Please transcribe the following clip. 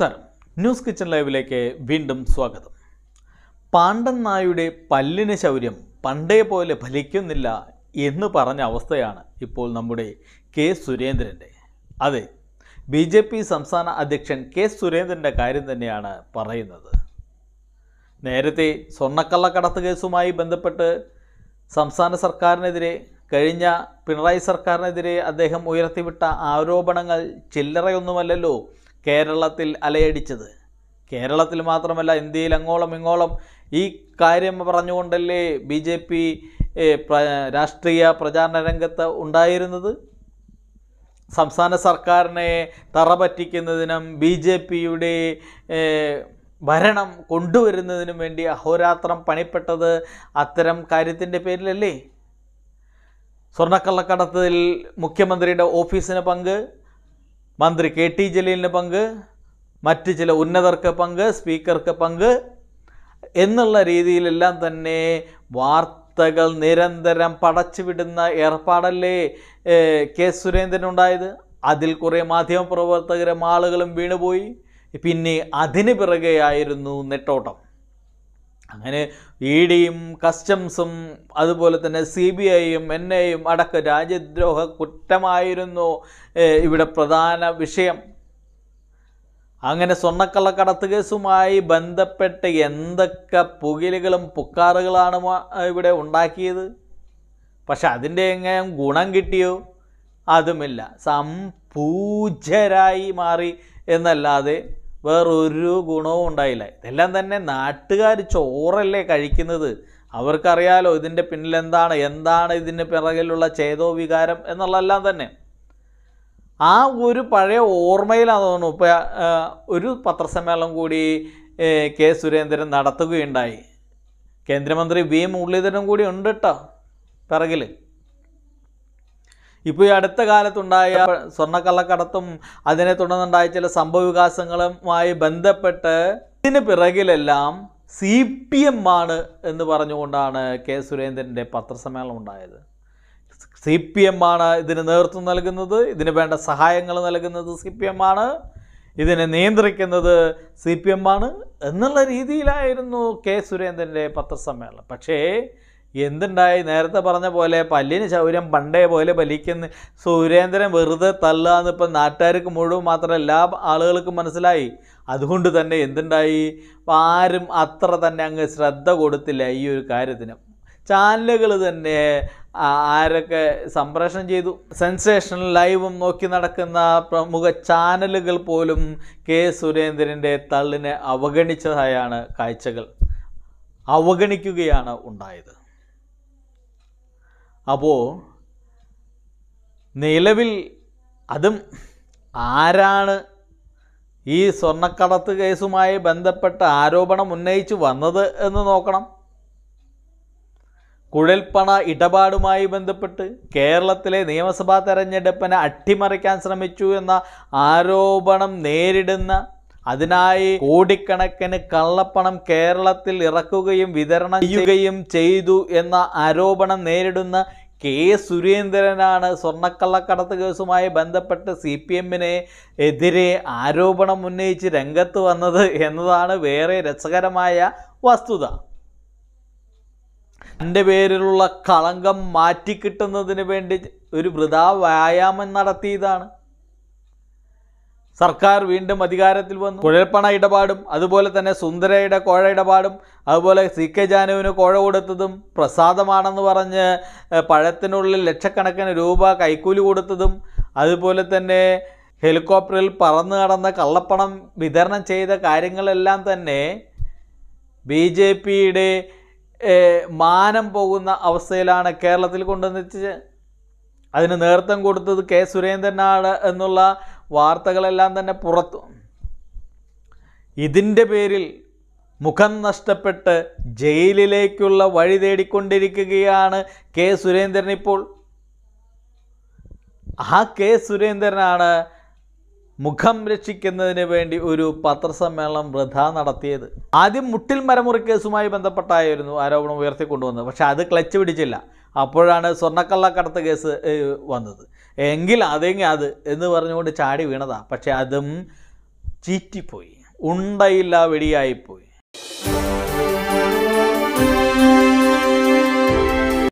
നമസ്കാരം news kitchen ലൈവിലേക്ക് വീണ്ടും സ്വാഗതം പാണ്ഡൻ നായുടെ പല്ലിന് ശൗര്യം പണ്ടേ പോലെ ഫലിക്കുന്നില്ല എന്ന് പറഞ്ഞ അവസ്ഥയാണ് ഇപ്പോൾ നമ്മുടെ കെ സുരേന്ദ്രൻ്റെ അതെ ബി ജെ പി സംസ്ഥാന അധ്യക്ഷൻ കെ സുരേന്ദ്രൻ്റെ കാര്യം തന്നെയാണ് പറയുന്നത് നേരത്തെ സ്വർണ്ണക്കള്ളക്കടത്ത് കേസുമായി ബന്ധപ്പെട്ട് സംസ്ഥാന സർക്കാരിനെതിരെ കഴിഞ്ഞ പിണറായി സർക്കാരിനെതിരെ അദ്ദേഹം ഉയർത്തിവിട്ട ആരോപണങ്ങൾ ചില്ലറയൊന്നുമല്ലല്ലോ കേരളത്തിൽ അലയടിച്ചത് കേരളത്തിൽ മാത്രമല്ല ഇന്ത്യയിൽ അങ്ങോളം ഇങ്ങോളം ഈ കാര്യം പറഞ്ഞുകൊണ്ടല്ലേ ബി ജെ പി രാഷ്ട്രീയ പ്രചാരണ രംഗത്ത് ഉണ്ടായിരുന്നത് സംസ്ഥാന സർക്കാരിനെ തറപറ്റിക്കുന്നതിനും ബി ജെ പിയുടെ ഭരണം കൊണ്ടുവരുന്നതിനും വേണ്ടി അഹോരാത്രം പണിപ്പെട്ടത് അത്തരം കാര്യത്തിൻ്റെ പേരിലല്ലേ സ്വർണ്ണക്കള്ളക്കടത്തിൽ മുഖ്യമന്ത്രിയുടെ ഓഫീസിന് പങ്ക് മന്ത്രി കെ ടി ജലീലിന് പങ്ക് മറ്റ് ചില ഉന്നതർക്ക് പങ്ക് സ്പീക്കർക്ക് പങ്ക് എന്നുള്ള രീതിയിലെല്ലാം തന്നെ വാർത്തകൾ നിരന്തരം പടച്ചുവിടുന്ന ഏർപ്പാടല്ലേ കെ സുരേന്ദ്രനുണ്ടായത് അതിൽ കുറേ മാധ്യമപ്രവർത്തകരും ആളുകളും വീണുപോയി പിന്നെ അതിന് പിറകെയായിരുന്നു നെട്ടോട്ടം അങ്ങനെ ഇ ഡിയും കസ്റ്റംസും അതുപോലെ തന്നെ സി ബി ഐയും എൻ ഐയും അടക്ക രാജ്യദ്രോഹ കുറ്റമായിരുന്നു ഇവിടെ പ്രധാന വിഷയം അങ്ങനെ സ്വർണ്ണക്കള്ളക്കടത്ത് കേസുമായി ബന്ധപ്പെട്ട് എന്തൊക്കെ പുകിലുകളും പുക്കാറുകളാണ് ഇവിടെ ഉണ്ടാക്കിയത് പക്ഷെ അതിൻ്റെ എങ്ങനെ ഗുണം കിട്ടിയോ അതുമില്ല സംപൂജ്യരായി മാറി എന്നല്ലാതെ വേറൊരു ഗുണവും ഉണ്ടായില്ല ഇതെല്ലാം തന്നെ നാട്ടുകാർ ചോറല്ലേ കഴിക്കുന്നത് അവർക്കറിയാലോ ഇതിൻ്റെ പിന്നിലെന്താണ് എന്താണ് ഇതിന് പിറകിലുള്ള ചേതോ വികാരം എന്നുള്ളതെല്ലാം തന്നെ ആ ഒരു പഴയ ഓർമ്മയിലാണ് തോന്നുന്നു ഇപ്പം ഒരു പത്രസമ്മേളനം കൂടി കെ സുരേന്ദ്രൻ നടത്തുകയുണ്ടായി കേന്ദ്രമന്ത്രി വി മുരളീധരനും കൂടി ഉണ്ട് കേട്ടോ പിറകിൽ ഇപ്പോൾ ഈ അടുത്ത കാലത്തുണ്ടായ സ്വർണ്ണക്കള്ളക്കടത്തും അതിനെ തുടർന്നുണ്ടായ ചില സംഭവവികാസങ്ങളുമായി ബന്ധപ്പെട്ട് ഇതിന് പിറകിലെല്ലാം സി പി എം ആണ് എന്ന് പറഞ്ഞുകൊണ്ടാണ് കെ സുരേന്ദ്രൻ്റെ പത്രസമ്മേളനം ഉണ്ടായത് സി പി എം ആണ് ഇതിന് നേതൃത്വം നൽകുന്നത് ഇതിന് വേണ്ട സഹായങ്ങൾ നൽകുന്നത് സി പി എം ആണ് ഇതിനെ നിയന്ത്രിക്കുന്നത് സി പി എം ആണ് എന്നുള്ള രീതിയിലായിരുന്നു കെ സുരേന്ദ്രൻ്റെ പത്രസമ്മേളനം പക്ഷേ എന്തുണ്ടായി നേരത്തെ പറഞ്ഞ പോലെ പല്ലിന് ശൗര്യം പണ്ടേ പോലെ പലിക്കുന്ന സുരേന്ദ്രൻ വെറുതെ തള്ളുക എന്നിപ്പം നാട്ടുകാർക്ക് മുഴുവൻ മാത്രം എല്ലാ ആളുകൾക്കും മനസ്സിലായി അതുകൊണ്ട് തന്നെ എന്തുണ്ടായി ആരും അത്ര തന്നെ അങ്ങ് ശ്രദ്ധ കൊടുത്തില്ല ഈ ഒരു കാര്യത്തിന് ചാനലുകൾ തന്നെ ആരൊക്കെ സംപ്രേഷണം ചെയ്തു സെൻസേഷണൽ ലൈവും നോക്കി നടക്കുന്ന പ്രമുഖ ചാനലുകൾ പോലും കെ സുരേന്ദ്രൻ്റെ തള്ളിനെ അവഗണിച്ചതായാണ് കാഴ്ചകൾ അവഗണിക്കുകയാണ് ഉണ്ടായത് അപ്പോൾ നിലവിൽ അതും ആരാണ് ഈ സ്വർണ്ണക്കടത്ത് കേസുമായി ബന്ധപ്പെട്ട ആരോപണം ഉന്നയിച്ചു വന്നത് എന്ന് നോക്കണം കുഴൽപ്പണ ഇടപാടുമായി ബന്ധപ്പെട്ട് കേരളത്തിലെ നിയമസഭാ തെരഞ്ഞെടുപ്പിനെ അട്ടിമറിക്കാൻ ശ്രമിച്ചു എന്ന ആരോപണം നേരിടുന്ന അതിനായി കോടിക്കണക്കിന് കള്ളപ്പണം കേരളത്തിൽ ഇറക്കുകയും വിതരണം ചെയ്യുകയും ചെയ്തു എന്ന ആരോപണം നേരിടുന്ന കെ സുരേന്ദ്രനാണ് സ്വർണ്ണക്കള്ളക്കടത്ത് കേസുമായി ബന്ധപ്പെട്ട് സി പി എമ്മിനെ എതിരെ ആരോപണം ഉന്നയിച്ച് രംഗത്ത് വന്നത് എന്നതാണ് വേറെ രസകരമായ വസ്തുത തൻ്റെ പേരിലുള്ള കളങ്കം മാറ്റിക്കിട്ടുന്നതിന് വേണ്ടി ഒരു വൃതാ വ്യായാമം നടത്തിയതാണ് സർക്കാർ വീണ്ടും അധികാരത്തിൽ വന്നു കുഴൽപ്പണ ഇടപാടും അതുപോലെ തന്നെ സുന്ദരയുടെ കോഴ ഇടപാടും അതുപോലെ സി കെ ജാനുവിന് കോഴ കൊടുത്തതും പ്രസാദമാണെന്ന് പറഞ്ഞ് പഴത്തിനുള്ളിൽ ലക്ഷക്കണക്കിന് രൂപ കൈക്കൂലി കൊടുത്തതും അതുപോലെ തന്നെ ഹെലികോപ്റ്ററിൽ പറന്നു കടന്ന കള്ളപ്പണം വിതരണം ചെയ്ത കാര്യങ്ങളെല്ലാം തന്നെ ബി ജെ പിയുടെ മാനം പോകുന്ന അവസ്ഥയിലാണ് കേരളത്തിൽ കൊണ്ടുവന്നിച്ചത് അതിന് നേതൃത്വം കൊടുത്തത് കെ സുരേന്ദ്രനാണ് എന്നുള്ള വാർത്തകളെല്ലാം തന്നെ പുറത്തു ഇതിൻ്റെ പേരിൽ മുഖം നഷ്ടപ്പെട്ട് ജയിലിലേക്കുള്ള വഴി തേടിക്കൊണ്ടിരിക്കുകയാണ് കെ സുരേന്ദ്രൻ ഇപ്പോൾ ആ കെ സുരേന്ദ്രനാണ് മുഖം രക്ഷിക്കുന്നതിന് വേണ്ടി ഒരു പത്രസമ്മേളനം വൃഥ നടത്തിയത് ആദ്യം മുട്ടിൽ മരമുറി കേസുമായി ബന്ധപ്പെട്ടായിരുന്നു ആരോപണം ഉയർത്തിക്കൊണ്ടുവന്നത് പക്ഷെ അത് ക്ലച്ച് പിടിച്ചില്ല അപ്പോഴാണ് സ്വർണ്ണക്കള്ളക്കടത്ത് കേസ് വന്നത് എങ്കിൽ അതെങ്കിൽ അത് എന്ന് പറഞ്ഞുകൊണ്ട് ചാടി വീണതാണ് പക്ഷെ അതും ചീറ്റിപ്പോയി ഉണ്ടയില്ല വെടിയായിപ്പോയി